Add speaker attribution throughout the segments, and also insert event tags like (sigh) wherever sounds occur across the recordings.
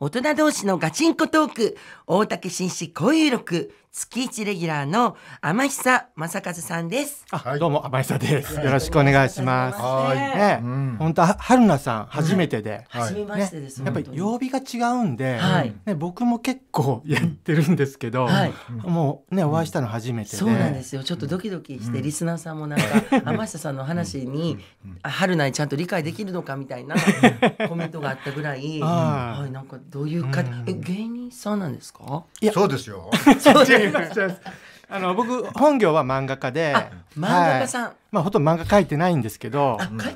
Speaker 1: 大人同士のガチンコトーク、大竹紳士恋友録、月一レギュラーの天久正和さんです。はい、どうも天久です。よろしくお願
Speaker 2: いします。はい。ね、本当、はん、春菜さん初めてで、初めましてです。やっぱり曜日が違うんで、はい、
Speaker 1: ね僕も結
Speaker 2: 構やってるんですけど、はい、もうねお会いしたの初めてで、そうなんです
Speaker 1: よ。ちょっとドキドキしてリスナーさんもなんか (laughs) 天久さんの話に春菜にちゃんと理解できるのかみたいな (laughs) コメントがあったぐらい、はいなんかどういうか、え芸人さんなんですか？いやそうですよ。(laughs) そうです。
Speaker 2: あの僕本業は漫画家で、漫画家さん、はい、まあほとんど漫画書いてないんですけど、書い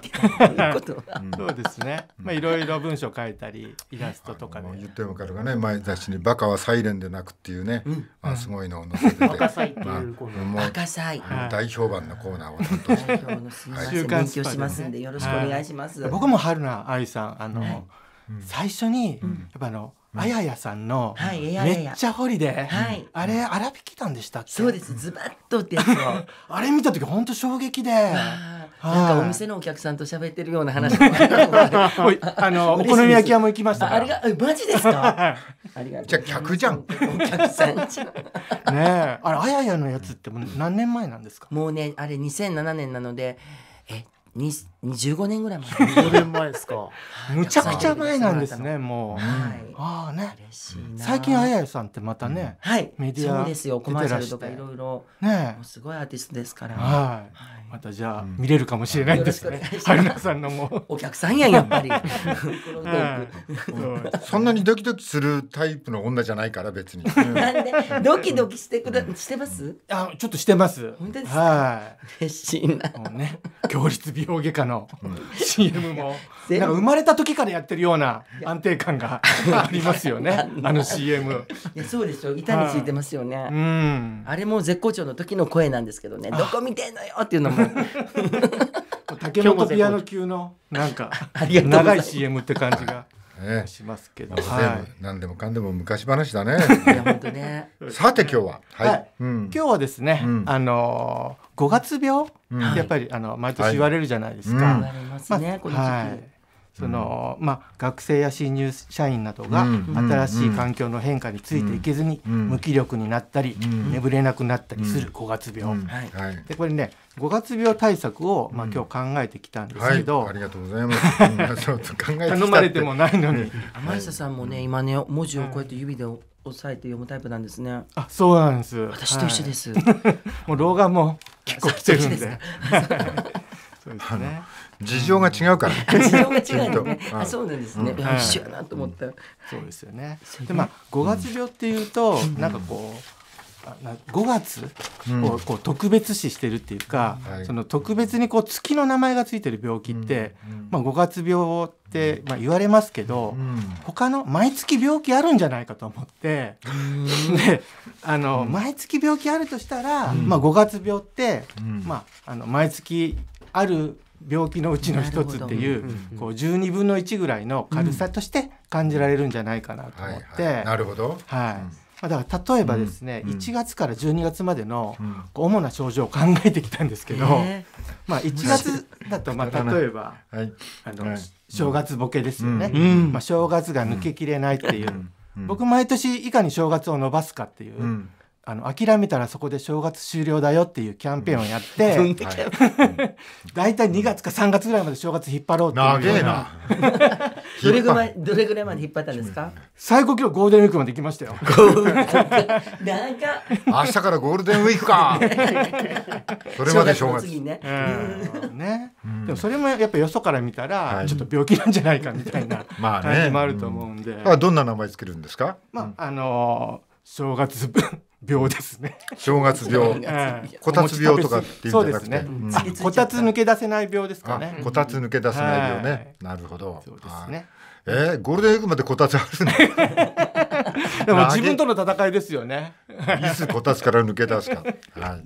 Speaker 2: てないことそうですね。まあいろいろ文章書いたりイラストとかで、
Speaker 3: 言ってもかるがね前雑誌にバカはサイレンでなくっていうね、あすごいのを載せてて、バカサイいバカサイ、大評判のコーナーを担当して、はい、勉強しま
Speaker 2: すんでよろしくお願いします。僕も春菜愛さんあの。最初に、やっぱあの、あややさんの、めっちゃホリであれ荒引きたんでしたっけそう
Speaker 1: ですズバッとってやつを (laughs) あれ見た時本当衝撃で。(laughs) なんかお店のお客さんと喋ってるような話 (laughs) あのお好み焼き屋も行きましたあれがマジですかじゃ客じゃんお客さんねあれあややのやつってもう何年前なんですかもうねあれ2007年なのでえ15年ぐらい前15年前ですかむちゃくちゃ前なんですねもう、はい、ああね最近あやや
Speaker 2: さんってまたね、はい、メディアそうですよコマーシャルとかい
Speaker 1: ろいろねすごいアーティストですから、はい、はいまたじゃあ見れるかもしれないんですね。(laughs) 春菜さんのもお客さんややっぱり。(laughs) そんなに
Speaker 3: ドキドキするタイプの女じゃないから別に。(laughs) なんで
Speaker 1: ドキドキしてくだしてます？あ
Speaker 3: ちょっとしてます。本当ですはい。嬉しいな。ね、強立美容外科
Speaker 2: の CM もなん生まれた時からやってるような安定感がありますよね。あの CM。
Speaker 1: いやそうですよ。板についてますよね。あれも絶好調の時の声なんですけどね。どこ見てんのよっていうのも。(laughs) 竹本ピアノ級のなんか長い
Speaker 2: CM って感じが。
Speaker 3: ね、しますけど、はい、何でもかんでも昔話だね。ね (laughs) さて今日は、はい、はいうん、
Speaker 2: 今日はですね、うん、あの五、ー、月病、うん、やっぱりあの毎年言われるじゃないですか。はいまあ、はい。その、まあ、学生や新入社員などが新しい環境の変化についていけずに無気力になったり、眠れなくなったりする五月病、でこれね五月病対策を、まあ、今日考えてきたんで
Speaker 3: すけど、うんはい、ありがとうございます頼まれてもないのに天久
Speaker 1: さんもね、今ね文字をこうやって指で押さえて読むタイプなんですね、あそうなんです私と一緒です、はい、(laughs)
Speaker 2: もう老眼も結構来てるんで (laughs) そうですね。
Speaker 1: 事情が違うから。(laughs) 事情が違うね。あ、そうなんですね。いや、一緒やなと思った。そう
Speaker 2: ですよね。で、まあ、五月病っていうと、なんかこう。5月をこう特別視してるっていうか、うんその特別にこう月の名前がついてる病気って、うん、まあ、5月病ってまあ言われますけど、うん、他の毎月病気あるんじゃないかと思って、であの、毎月病気あるとしたら、まあ、5月病って、まあ、あの毎月ある病気のうちの一つっていう,、こう12分の1ぐらいの軽さとして感じられるんじゃないかなと思って。なるほど、はいだから例えばですね、うん、1月から12月までの主な症状を考えてきたんですけど、うん、まあ、1月だとまあ例えば、はい、あの、はい、正月ボケですよね、うん、まあ、正月が抜けきれないっていう、僕毎年いかに正月を伸ばすかっていう、あの諦めたらそこで正月終了だよっていうキャンペーンをやって、うん、大い、2月か3月ぐらいまで正月引っ張ろうって長えな
Speaker 1: (laughs) どれぐらいどれぐらいまで引っ張ったんですか
Speaker 2: 最高記録ゴールデンウィークまで行きましたよ
Speaker 1: なんか明日からゴールデンウィ
Speaker 3: ークか (laughs) それまで正月ねう
Speaker 2: んね、でもそれもやっぱよそから見たら、ちょっと病気なんじゃないかみたいな感じもあると思うんで、まあ、ねうん、どんな
Speaker 3: 名前つけるんですか
Speaker 2: まああの正月病ですね。正月病、こたつ病とかっていうんじゃなくて、こたつ抜け出せない病ですかね。こたつ抜け出せない病ね。なるほど。そうですね。
Speaker 3: えー、ゴールデンウィークまでこたつあるの。
Speaker 1: (laughs)
Speaker 3: でも自分との戦いですよね。いつこたつから抜け出すか。は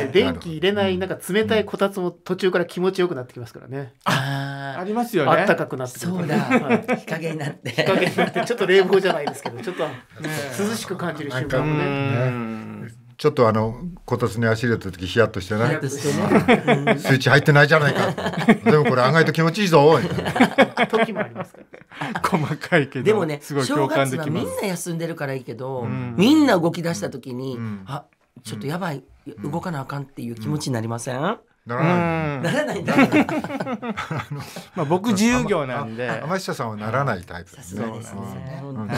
Speaker 3: い。電気入れないなんか冷たいこたつも途中から気持ちよくなってきますからね。ああ。ありますよね。暖かくなってそうだ。日陰になって。日陰になって、ちょっ
Speaker 1: と冷房じゃないですけど、ちょっと涼しく感じる瞬間も
Speaker 3: ね。ちょっとあのこたつに足入れた時ヒヤッとしてない。てスイッチ入ってないじゃないか。でもこれ案外と気持ちいいぞ。
Speaker 1: 時もありますか細かいけど。でもね、正月はみんな休んでるからいいけど、みんな動き出した時に、あ、ちょっとやばい、動かなあかんっていう気持ちになりません。ならない。ならないんだ。(laughs) まあ僕自由業なんで。天下さんはならないタイプですね。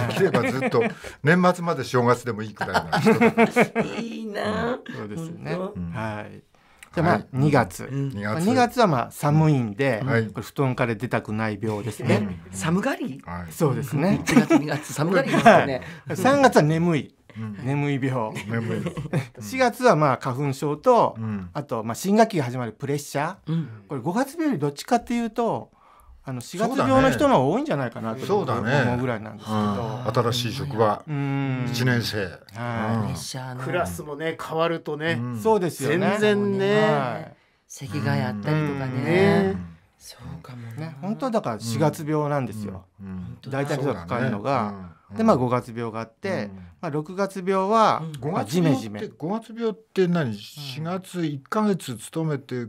Speaker 1: できればずっと
Speaker 3: 年末まで正月でもいいくらいのいいな。そうですね。
Speaker 2: はい。じゃまあ2月、2月はまあ寒いんで、布団から出たくない病ですね。
Speaker 1: 寒がり？はい、そうですね。1月2月寒がりですね。3月は
Speaker 2: 眠い。眠い病眠い4 (laughs) 月はまあ花粉症と、あとまあ新学期が始まるプレッシャー、これ5月病よりどっちかっていうとあの4月病の人の多いんじゃないかなと思うぐらいなんですけど、新しい職場1年生、
Speaker 3: は
Speaker 1: い、クラスもね変わるとね、そうですよね全然ね、はい、咳がやったりとかね
Speaker 2: ねそうかもね。本当だから四月病なんですよ。大体人がかかるのがでまあ五
Speaker 3: 月病があっ
Speaker 2: て、まあ、六月病は、
Speaker 3: 五んまあ、ジメ月病って何四月一か月勤めて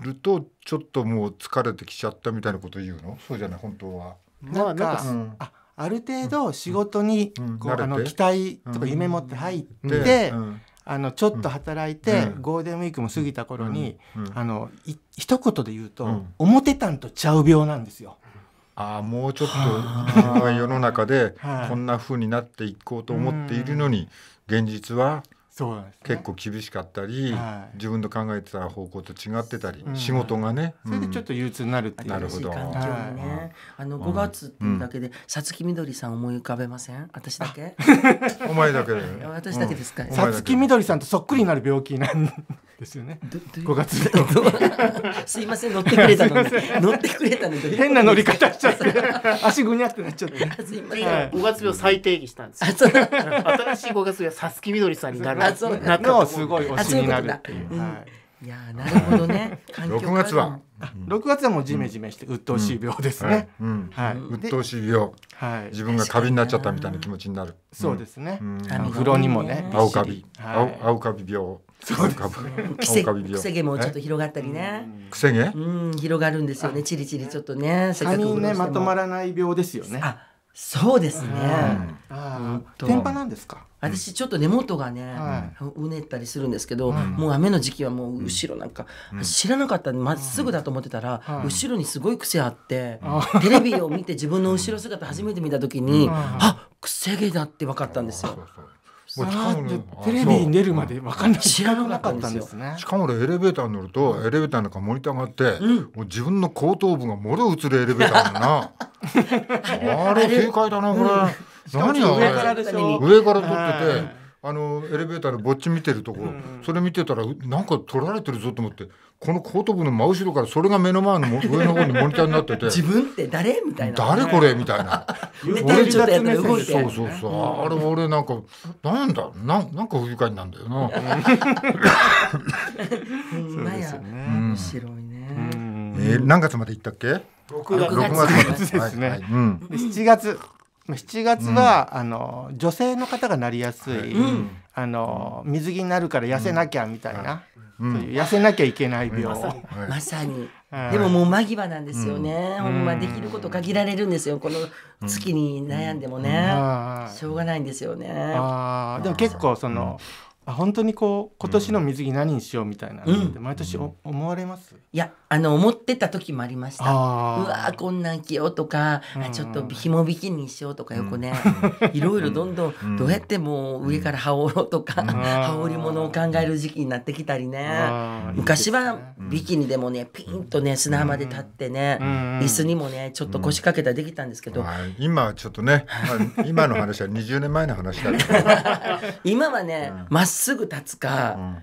Speaker 3: るとちょっともう疲れてきちゃったみたいなこと言うのそうじゃない本当は。なんか、うん、あある程
Speaker 2: 度仕事に、うんうん、あの期待とか夢持って入って、あのちょっと働いて、ゴールデンウィークも過ぎた頃に、うん、あの一言で言うと、表たんとちゃう
Speaker 3: 病なんですよ。あもうちょっと自分は世の中でこんなふうになっていこうと思っているのに現実はそうなんです、ね、結構厳しかったり、はい、自分の考えてた方向と違ってたり、うん、仕事がね、それでちょっと憂鬱になるっていう、なるほど、ねは
Speaker 1: い、あの5月っていうだけで、うん、さつきみどりさん思い浮かべません私だけ (laughs) お前だけだ (laughs) 私だけですか、さつきみどりさんとそ
Speaker 2: っくりになる病気なんですよね5月 (laughs) すいません乗ってくれたのに乗ってくれたのに変な乗り方しちゃって足ぐにゃってなっちゃってすいません、はい、5月病再定義したんです新しい5月病はさつき
Speaker 3: みどりさんになるなのをすごい推しになるっていう。いやなるほどね。(laughs) 六月は六月はもうジメジメして鬱陶しい病ですね。うんはい、鬱陶しい病。はい。自分がカビになっちゃったみたいな気持ちになる。そうですね。うん、あの風呂にもね。青カビ。はい、青青カビ病。そうですね。くせ毛もちょっと広がったりね。
Speaker 1: くせ毛？うん広がるんですよね。チリチリちょっとね。三人ねまとま
Speaker 2: らない病ですよね。あそうです
Speaker 1: ね。天パなんですか。私ちょっと根元がね、うねったりするんですけど、もう雨の時期はもう後ろなんか、知らなかったまっすぐだと思ってたら、後ろにすごい癖あって、テレビを見て自分の後ろ姿初めて見た時に、あっ癖毛だって分かったんですよ。もう近頃テレビに出るまで分かんない知らなかったんですね
Speaker 3: し近頃エレベーターに乗るとエレベーターなんかモニタがって、うん、もう自分の後頭部がもろ映るエレベーターだな (laughs) あれ正解だなこれ、うん、何あ上からでしょ上から撮っててあのエレベーターでぼっち見てるとこ、うん、それ見てたらなんか撮られてるぞと思ってこの後頭部の真後ろからそれが目の前の上の方にモニターになってて自分
Speaker 1: って誰みたいな誰これみたいな (laughs) 俺ちょっとや
Speaker 3: った動いてそうそうそう、あれ俺なんかなんだなんなんか不愉快なんだよなそ (laughs) うですよね、面白いね、えー、何月まで行ったっけ六月月までですね、はいはいうん、月
Speaker 2: 7月は、うん、あの女性の方がなりやすい、うん、あの水着になるから痩せなきゃみたいな、うん、そういう痩せなきゃいけない病、まさに、はい、でもも
Speaker 1: う間際なんですよね、ほんまできること限られるんですよこの月に悩んでもね、しょうがないんですよねで
Speaker 2: も結構その、あ本当にこう今年の水着何にしようみたいな、うん、毎年
Speaker 1: 思われます、い
Speaker 2: やあの思っ
Speaker 1: てた時もありましたうわこんなん着ようとか、うん、ちょっとひも引きにしようとか横ね、いろいろどんどんどうやってもう上から羽織ろうとか、羽織り物を考える時期になってきたりね昔はビキニでもねピンとね砂浜で立ってね、椅子にもねちょっと腰掛けたりできたんですけど、今ちょっとね、まあ、今の話は20年前の話だ (laughs) 今はねま、っすぐ立つか、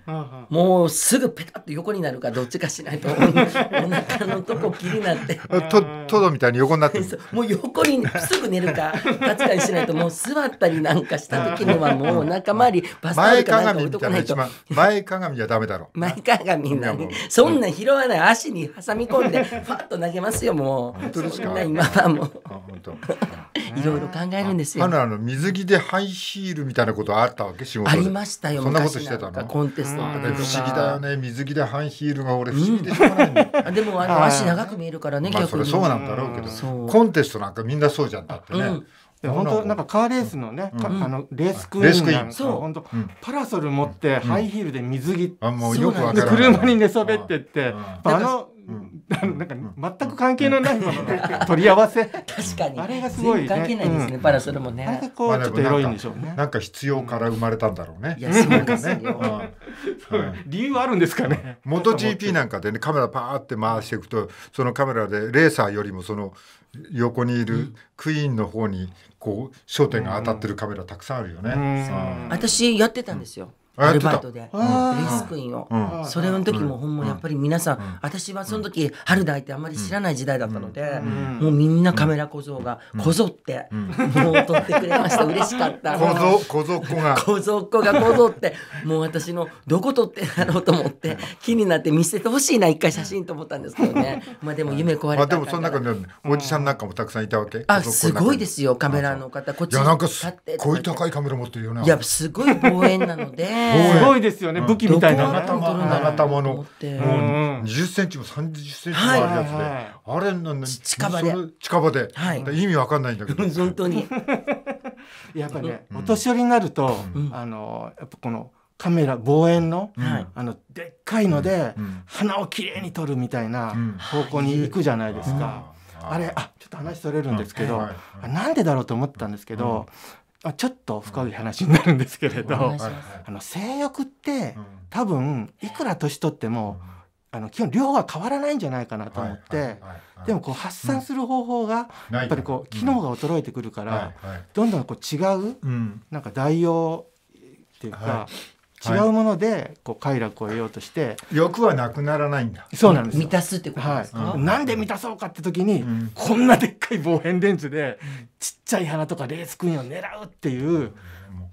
Speaker 1: もうすぐペタッと横になるかどっちかしないと思うお腹のとこ気になって。とトドみたいに横になってもう横にすぐ寝るか立ちたりしないともう座ったりなんかした時にはもう仲間にバスタオルかなんか置いとかないと
Speaker 3: 前鏡じゃダメだろ
Speaker 1: 前鏡なにそんな拾わない足に挟み込んでファッと投げますよもう本当ですか今はもう
Speaker 3: (laughs) いろいろ考えるんですよあのあの水着でハイヒールみたいなことあったわけ仕事ありましたよそんなことしてたのコンテスト不思議だよね水着でハイヒールが俺不思議
Speaker 1: でしょうがないでもあの足長く見えるからね逆にそうなんだろ
Speaker 3: うけどコンテストなんかみんなそうじゃんだってね。
Speaker 1: 本当
Speaker 2: なんかカーレースのね、うん、あのレースクイーンなんか本当、
Speaker 3: パラソル持ってハイ
Speaker 2: ヒールで水着、うん、あもうよく車に寝そべってって、あのあのなんか全く関係のないものの取り合わせ確かにあれがすごい、ね、関係ないですね、うん、パラソルもねあれがこうちょっとエロいんでしょうね、ま
Speaker 3: あ、なんか必要から生まれたんだろうねいやそうですね (laughs) 理由はあるんですかね元 GP なんかでねカメラパーって回していくとそのカメラでレーサーよりもその横にいるクイーンの方にこう焦点が当たってるカメラたくさんあるよね、うんうん、私
Speaker 1: やってたんですよ、アルバイトでレースクイーンをそれの時もほんまやっぱり皆さん私はその時春代ってあんまり知らない時代だったのでもうみんなカメラ小僧がこぞってもう撮ってくれました嬉しかった小僧小僧っ子が小僧っ子がこぞってもう私のどこ撮ってやろうと思って気になって見せてほしいな一回写真と思ったんですけどねまあ
Speaker 3: でも夢壊れたでもその中でおじさんなんかもたくさんいたわけあすごいで
Speaker 1: すよカメラの方
Speaker 3: こっちいやなんかすごい高いカメラ持ってるよねいやすごい望遠なのですごいですよね武器みたいな長玉のもう20センチも30センチもあるやつであれなん近場で近場で意味わかんないんだけど本当に (laughs) やっぱね
Speaker 2: お年寄りになるとあのやっぱこのカメラ望遠の,、あのでっかいので、花をきれいに撮るみたいな方向に行くじゃないですか。あれあちょっと話それるんですけど、はなんでだろうと思ったんですけど、あちょっと深い話になるんですけれど、うん、あの性欲って、うん、多分いくら年取っても、うん、あの基本量は変わらないんじゃないかなと思って、でもこう発散する方法が、やっぱりこう機能が衰えてくるから、ど
Speaker 3: んどんこう違う、なんか代用っ
Speaker 2: ていうか。はい違うものでこう快楽を得ようとして、
Speaker 3: 欲はなくならないんだそうなんです満たすってことですか、はい、な
Speaker 2: んで満たそうかって時に、こんなでっかい望遠レンズでちっちゃい花とかレース
Speaker 1: クイーンを狙うっ
Speaker 3: ていう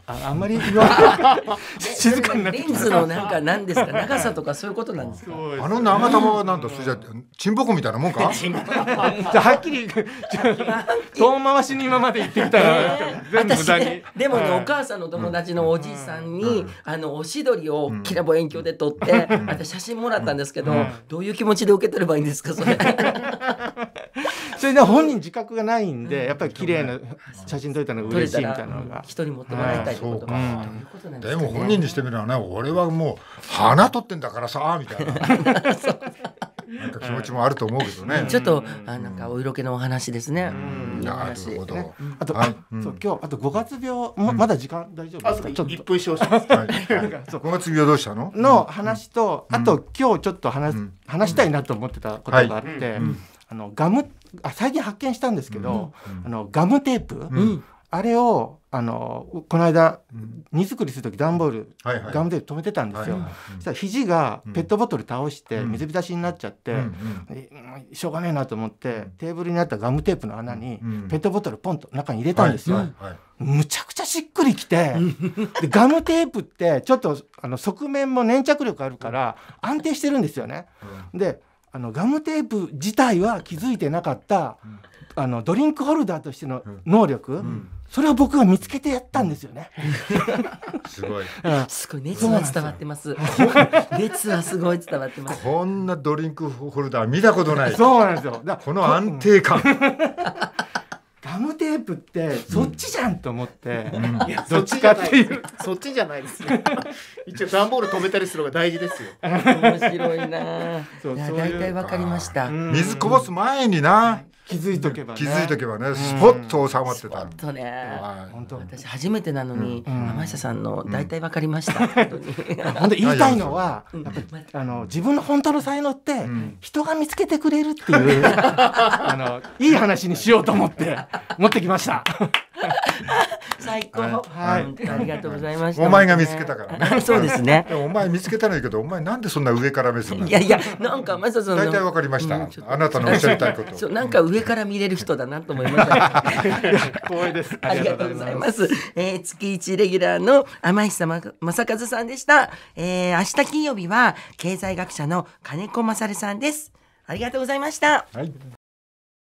Speaker 3: ああんまり言わ
Speaker 1: (laughs) (laughs) 静かになってレンズのなんか何ですか (laughs) 長さとかそういうことなんですかあの長玉は
Speaker 3: なんだそれじゃチンポコみたいなもんかじゃはっきり
Speaker 2: 遠回しに今まで言ってきたら全部無駄に、ね、でもね、はい、お母さんの友
Speaker 1: 達のおじいさんに、うん、あのおしどりをきらぼ遠鏡で撮って、うん、私写真もらったんですけど、うん、どういう気持ちで受け取ればいいんですかそれそれで本人自覚がないんで、やっぱり綺麗な写真撮れたの
Speaker 2: が嬉しいみたいなのが。人に持ってもらいたいってこと
Speaker 3: か。でも本人にしてみればね、俺はも
Speaker 1: う花撮ってんだからさみたいな。(laughs)
Speaker 3: なんか気持ちもあると思うけどね。ちょっと、
Speaker 1: あ、なんかお色気のお話ですね。なるほど。あと、そう、今日、あと五月病、まだ時間大丈夫ですか。ちょっと一分少々。(laughs) 五月病どうし
Speaker 2: たの。の話と、あと、今日ちょっと話、話したいなと思ってたことがあって。あのガムあ最近発見したんですけど、あのガムテープ、あれをあのこの間荷造りする時段ボール、ガムテープ止めてたんですよ、そしたら肘がペットボトル倒して水浸しになっちゃって、しょうがねえなと思ってテーブルにあったガムテープの穴にペットボトルポンと中に入れたんですよ、むちゃくちゃしっくりきてでガムテープってちょっとあの側面も粘着力あるから安定してるんですよね、であのガムテープ自体は気づいてなかった、あのドリンクホルダーとしての能力、それを僕が見つけてやったんですよね。
Speaker 1: (laughs) すごい。
Speaker 3: すごい
Speaker 2: 熱は伝
Speaker 1: わってま
Speaker 3: す。熱はすごい伝わってます。こんなドリンクホルダー見たことない。そうなんですよ。この安定感。
Speaker 2: ガムテープってそっちじゃんと思って、うん、どっちかっていうそっちじゃないですよ一応段ボール止めたりするのが大事ですよ面
Speaker 1: 白いなだいたいわかりました水こぼす
Speaker 3: 前にな気づいとけばね気づいとけばねスポット収まってた、本
Speaker 1: 当ね、本当私初めてなのに、山下さんの大体わかりました、本当言いたいのはあの自分の本当の才能って人が見つけてくれるって
Speaker 2: いう (laughs) あのいい話にしようと思って持ってきました (laughs)
Speaker 1: 最高、はい、ありがとうございました。お前が見つけたからね。(laughs) そうですね。お
Speaker 3: 前見つけたのいいけど、お前なんでそんな上から目線いやいや、なんかまさその大体わかりました。あなたのおっしゃりたいこと。(laughs) そう、なんか
Speaker 1: 上から見れる人だなと思いました。光栄です。ありがとうございます。(laughs) え月一レギュラーの天様、正和さんでした。ええ明日金曜日は経済学者の金子勝さんです。ありがとうございました。はい。